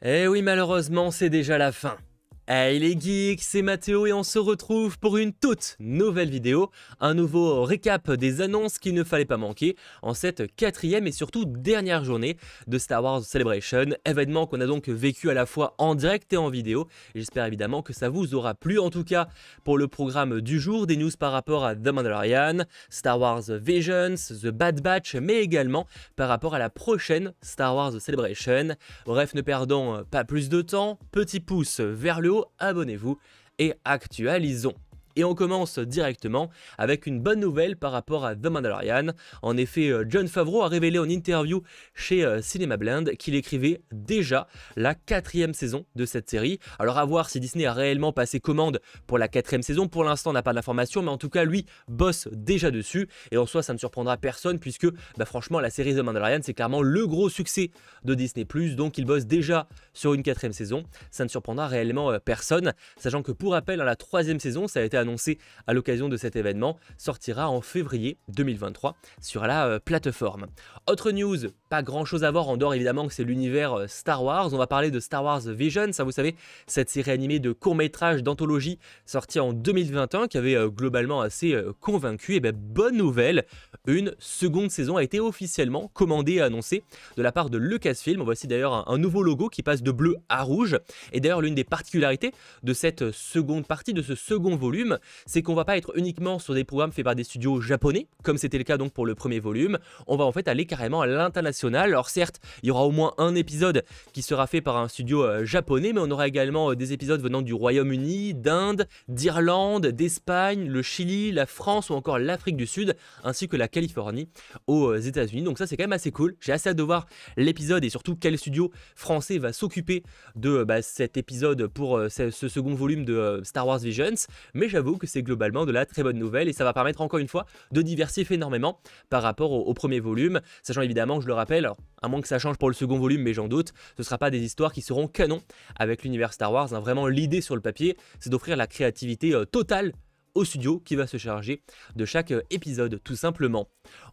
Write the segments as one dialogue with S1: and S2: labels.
S1: Eh oui, malheureusement, c'est déjà la fin. Hey les geeks, c'est Mathéo et on se retrouve pour une toute nouvelle vidéo, un nouveau récap des annonces qu'il ne fallait pas manquer en cette quatrième et surtout dernière journée de Star Wars Celebration, événement qu'on a donc vécu à la fois en direct et en vidéo. J'espère évidemment que ça vous aura plu, en tout cas pour le programme du jour, des news par rapport à The Mandalorian, Star Wars Visions, The Bad Batch, mais également par rapport à la prochaine Star Wars Celebration. Bref, ne perdons pas plus de temps, petit pouce vers le haut abonnez-vous et actualisons. Et on commence directement avec une bonne nouvelle par rapport à The Mandalorian. En effet, euh, John Favreau a révélé en interview chez euh, Cinema Blend qu'il écrivait déjà la quatrième saison de cette série. Alors à voir si Disney a réellement passé commande pour la quatrième saison. Pour l'instant, on n'a pas d'informations, mais en tout cas, lui bosse déjà dessus. Et en soi, ça ne surprendra personne puisque, bah, franchement, la série The Mandalorian, c'est clairement le gros succès de Disney+. Donc il bosse déjà sur une quatrième saison. Ça ne surprendra réellement euh, personne, sachant que pour rappel, hein, la troisième saison, ça a été annoncé à l'occasion de cet événement, sortira en février 2023 sur la euh, plateforme. Autre news, pas grand chose à voir en dehors évidemment que c'est l'univers euh, Star Wars. On va parler de Star Wars Vision, ça hein, vous savez, cette série animée de courts-métrages d'anthologie sortie en 2021 qui avait euh, globalement assez convaincu. Et eh bien bonne nouvelle, une seconde saison a été officiellement commandée et annoncée de la part de Lucasfilm. Voici d'ailleurs un nouveau logo qui passe de bleu à rouge. Et d'ailleurs l'une des particularités de cette seconde partie, de ce second volume, c'est qu'on va pas être uniquement sur des programmes faits par des studios japonais, comme c'était le cas donc pour le premier volume, on va en fait aller carrément à l'international. Alors certes, il y aura au moins un épisode qui sera fait par un studio euh, japonais, mais on aura également euh, des épisodes venant du Royaume-Uni, d'Inde, d'Irlande, d'Espagne, le Chili, la France ou encore l'Afrique du Sud, ainsi que la Californie aux euh, États-Unis. Donc ça c'est quand même assez cool. J'ai assez hâte de voir l'épisode et surtout quel studio français va s'occuper de bah, cet épisode pour ce, second volume de Star Wars Visions. Mais j'avoue que c'est globalement de la très bonne nouvelle et ça va permettre encore une fois de diversifier énormément par rapport au, premier volume, sachant évidemment, je le rappelle, à moins que ça change pour le second volume, mais j'en doute, ce ne sera pas des histoires qui seront canon avec l'univers Star Wars. Hein. Vraiment, l'idée sur le papier, c'est d'offrir la créativité euh, totale au studio qui va se charger de chaque euh, épisode tout simplement.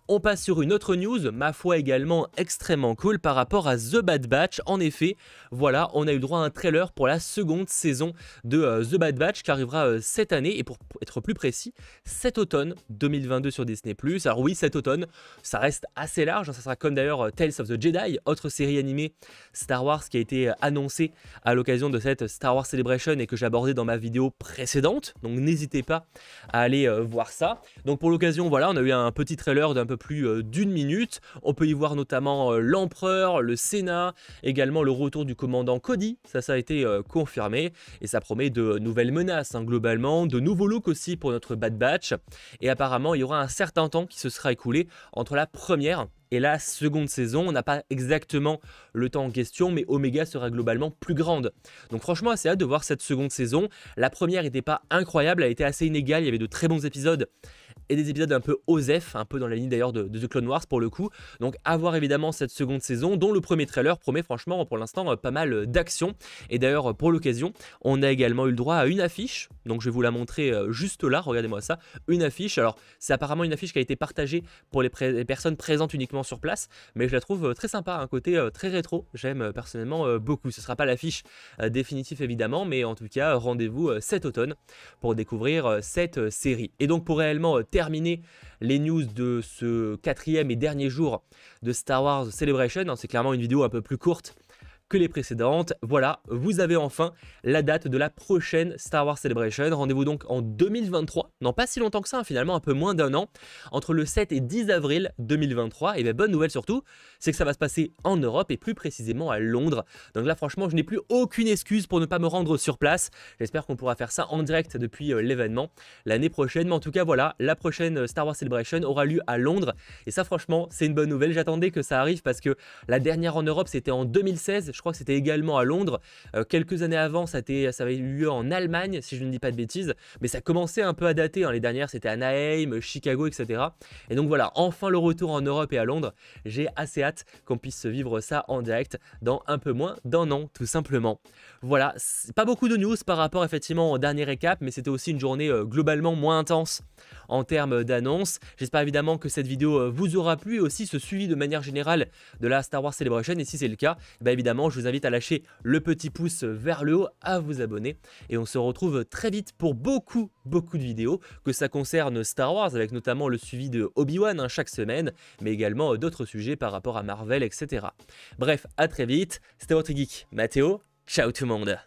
S1: On passe sur une autre news, ma foi également extrêmement cool par rapport à The Bad Batch. En effet, voilà, on a eu droit à un trailer pour la seconde saison de euh, The Bad Batch qui arrivera euh, cette année et pour être plus précis, cet automne 2022 sur Disney+. Alors oui, cet automne, ça reste assez large, hein. ça sera comme d'ailleurs Tales of the Jedi, autre série animée Star Wars qui a été annoncée à l'occasion de cette Star Wars Celebration et que j'abordais dans ma vidéo précédente. Donc n'hésitez pas à aller euh, voir ça. Donc pour l'occasion, voilà, on a eu un petit trailer d'un peu plus euh, d'une minute. On peut y voir notamment euh, l'empereur, le Sénat, également le retour du commandant Cody. Ça, ça a été confirmé et ça promet de nouvelles menaces hein, globalement, de nouveaux looks aussi pour notre Bad Batch. Et apparemment, il y aura un certain temps qui se sera écoulé entre la première et la seconde saison. On n'a pas exactement le temps en question, mais Omega sera globalement plus grande. Donc franchement, assez hâte de voir cette seconde saison. La première n'était pas incroyable, elle était assez inégale, il y avait de très bons épisodes et des épisodes un peu OZEF, un peu dans la ligne d'ailleurs de, The Clone Wars pour le coup. Donc avoir évidemment cette seconde saison dont le premier trailer promet franchement pour l'instant euh, pas mal euh, d'action. Et d'ailleurs euh, pour l'occasion, on a également eu le droit à une affiche. Donc je vais vous la montrer juste là, regardez-moi ça, une affiche. Alors c'est apparemment une affiche qui a été partagée pour les, personnes présentes uniquement sur place, mais je la trouve très sympa, un côté très rétro. J'aime personnellement beaucoup. Ce sera pas l'affiche définitive évidemment, mais en tout cas rendez-vous cet automne pour découvrir cette série. Et donc pour réellement terminer les news de ce quatrième et dernier jour de Star Wars Celebration. Hein, c'est clairement une vidéo un peu plus courte que les précédentes. Voilà, vous avez enfin la date de la prochaine Star Wars Celebration. Rendez-vous donc en 2023, non pas si longtemps que ça, hein, finalement un peu moins d'un an, entre le 7 et 10 avril 2023. Et bien bonne nouvelle surtout, c'est que ça va se passer en Europe et plus précisément à Londres. Donc là franchement, je n'ai plus aucune excuse pour ne pas me rendre sur place. J'espère qu'on pourra faire ça en direct depuis euh, l'événement l'année prochaine. Mais en tout cas voilà, la prochaine euh, Star Wars Celebration aura lieu à Londres. Et ça franchement, c'est une bonne nouvelle. J'attendais que ça arrive parce que la dernière en Europe, c'était en 2016 je crois que c'était également à Londres. Euh, quelques années avant, ça, avait eu lieu en Allemagne, si je ne dis pas de bêtises, mais ça commençait un peu à dater. Hein. Les dernières, c'était à Anaheim, Chicago, etc. Et donc voilà, enfin le retour en Europe et à Londres. J'ai assez hâte qu'on puisse vivre ça en direct dans un peu moins d'un an, tout simplement. Voilà, pas beaucoup de news par rapport effectivement au dernier récap, mais c'était aussi une journée euh, globalement moins intense en termes d'annonces. J'espère évidemment que cette vidéo euh, vous aura plu et aussi ce suivi de manière générale de la Star Wars Celebration. Et si c'est le cas, bah évidemment, je vous invite à lâcher le petit pouce vers le haut, à vous abonner. Et on se retrouve très vite pour beaucoup, beaucoup de vidéos, que ça concerne Star Wars, avec notamment le suivi de Obi-Wan hein, chaque semaine, mais également euh, d'autres sujets par rapport à Marvel, etc. Bref, à très vite. C'était votre geek, Mathéo. Ciao tout le monde